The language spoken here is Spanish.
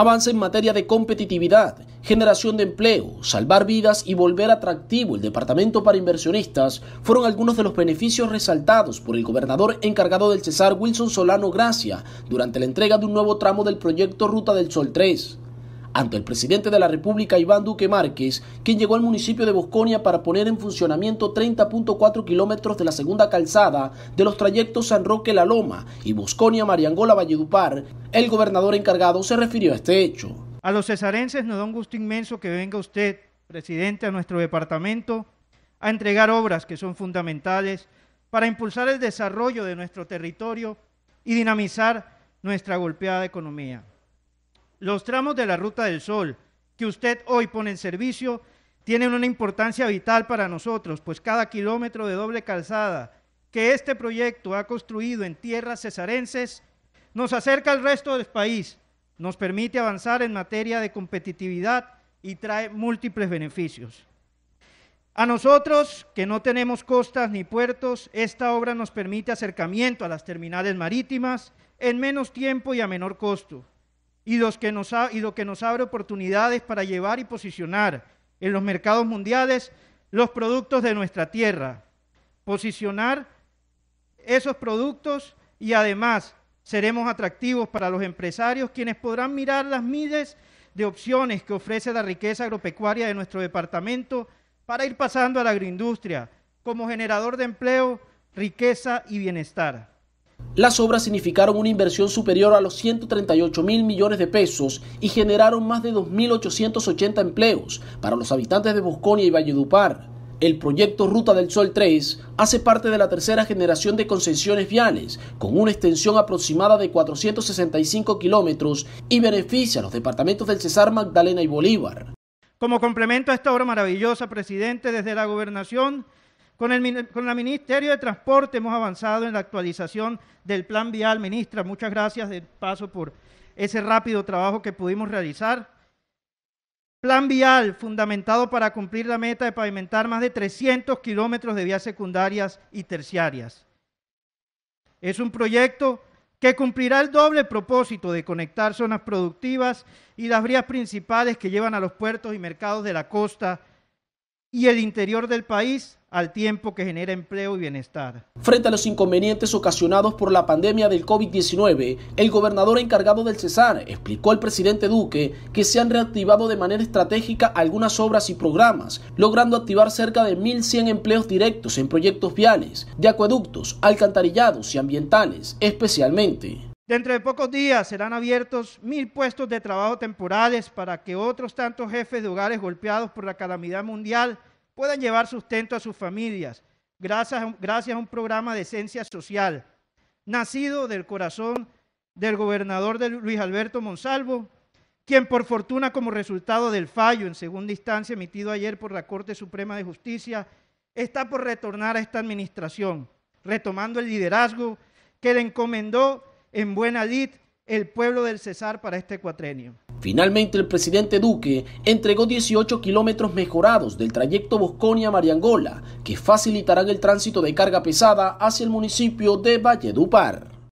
Avance en materia de competitividad, generación de empleo, salvar vidas y volver atractivo el departamento para inversionistas fueron algunos de los beneficios resaltados por el gobernador encargado del César Wilson Solano Gracia durante la entrega de un nuevo tramo del proyecto Ruta del Sol 3 ante el presidente de la República Iván Duque Márquez, quien llegó al municipio de Bosconia para poner en funcionamiento 30.4 kilómetros de la segunda calzada de los trayectos San Roque-La Loma y Bosconia-Mariangola-Valledupar, el gobernador encargado se refirió a este hecho. A los cesarenses nos da un gusto inmenso que venga usted, presidente, a nuestro departamento a entregar obras que son fundamentales para impulsar el desarrollo de nuestro territorio y dinamizar nuestra golpeada economía. Los tramos de la Ruta del Sol que usted hoy pone en servicio tienen una importancia vital para nosotros, pues cada kilómetro de doble calzada que este proyecto ha construido en tierras cesarenses nos acerca al resto del país, nos permite avanzar en materia de competitividad y trae múltiples beneficios. A nosotros, que no tenemos costas ni puertos, esta obra nos permite acercamiento a las terminales marítimas en menos tiempo y a menor costo, y, lo que nos abre oportunidades para llevar y posicionar en los mercados mundiales los productos de nuestra tierra, posicionar esos productos y además Seremos atractivos para los empresarios quienes podrán mirar las miles de opciones que ofrece la riqueza agropecuaria de nuestro departamento para ir pasando a la agroindustria como generador de empleo, riqueza y bienestar. Las obras significaron una inversión superior a los 138 mil millones de pesos y generaron más de 2.880 empleos para los habitantes de Bosconia y Valledupar. El proyecto Ruta del Sol 3 hace parte de la tercera generación de concesiones viales, con una extensión aproximada de 465 kilómetros y beneficia a los departamentos del Cesar, Magdalena y Bolívar. Como complemento a esta obra maravillosa, presidente, desde la gobernación, con el, con el Ministerio de Transporte hemos avanzado en la actualización del plan vial. Ministra, muchas gracias de paso por ese rápido trabajo que pudimos realizar. Plan vial fundamentado para cumplir la meta de pavimentar más de 300 kilómetros de vías secundarias y terciarias. Es un proyecto que cumplirá el doble propósito de conectar zonas productivas y las vías principales que llevan a los puertos y mercados de la costa y el interior del país al tiempo que genera empleo y bienestar. Frente a los inconvenientes ocasionados por la pandemia del COVID-19, el gobernador encargado del Cesar explicó al presidente Duque que se han reactivado de manera estratégica algunas obras y programas, logrando activar cerca de 1.100 empleos directos en proyectos viales, de acueductos, alcantarillados y ambientales, especialmente. Dentro de pocos días serán abiertos mil puestos de trabajo temporales para que otros tantos jefes de hogares golpeados por la calamidad mundial puedan llevar sustento a sus familias, gracias, gracias a un programa de esencia social, nacido del corazón del gobernador de Luis Alberto Monsalvo, quien por fortuna como resultado del fallo en segunda instancia emitido ayer por la Corte Suprema de Justicia, está por retornar a esta administración, retomando el liderazgo que le encomendó en buena el pueblo del Cesar para este cuatrenio. Finalmente, el presidente Duque entregó 18 kilómetros mejorados del trayecto Bosconia-Mariangola, que facilitarán el tránsito de carga pesada hacia el municipio de Valledupar.